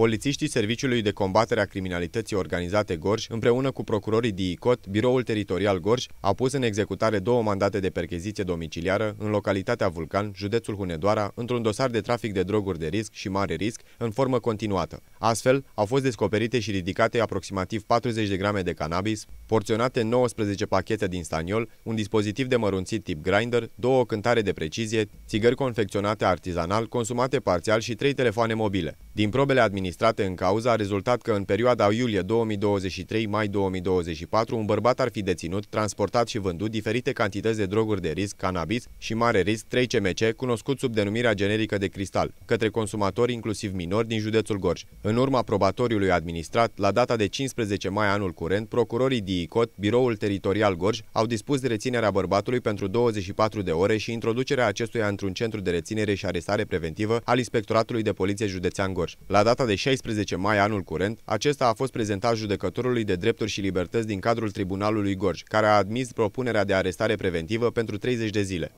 Polițiștii Serviciului de Combatere a Criminalității Organizate Gorj, împreună cu procurorii DICOT, Biroul Teritorial Gorj, au pus în executare două mandate de percheziție domiciliară în localitatea Vulcan, județul Hunedoara, într-un dosar de trafic de droguri de risc și mare risc, în formă continuată. Astfel, au fost descoperite și ridicate aproximativ 40 de grame de cannabis, porționate 19 pachete din staniol, un dispozitiv de mărunțit tip grinder, două cântare de precizie, țigări confecționate artizanal, consumate parțial și trei telefoane mobile. Din probele administrate în cauză a rezultat că în perioada iulie 2023-mai 2024 un bărbat ar fi deținut, transportat și vândut diferite cantități de droguri de risc, cannabis și mare risc 3CMC, cunoscut sub denumirea generică de cristal, către consumatori inclusiv minori din județul Gorj. În urma probatoriului administrat, la data de 15 mai anul curent, procurorii DICOT, Biroul Teritorial Gorj, au dispus reținerea bărbatului pentru 24 de ore și introducerea acestuia într-un centru de reținere și arestare preventivă al Inspectoratului de Poliție Județean Gorj. Cluj. La data de 16 mai anul curent, acesta a fost prezentat judecătorului de drepturi și libertăți din cadrul Tribunalului Gorj, care a admis propunerea de arestare preventivă pentru 30 de zile.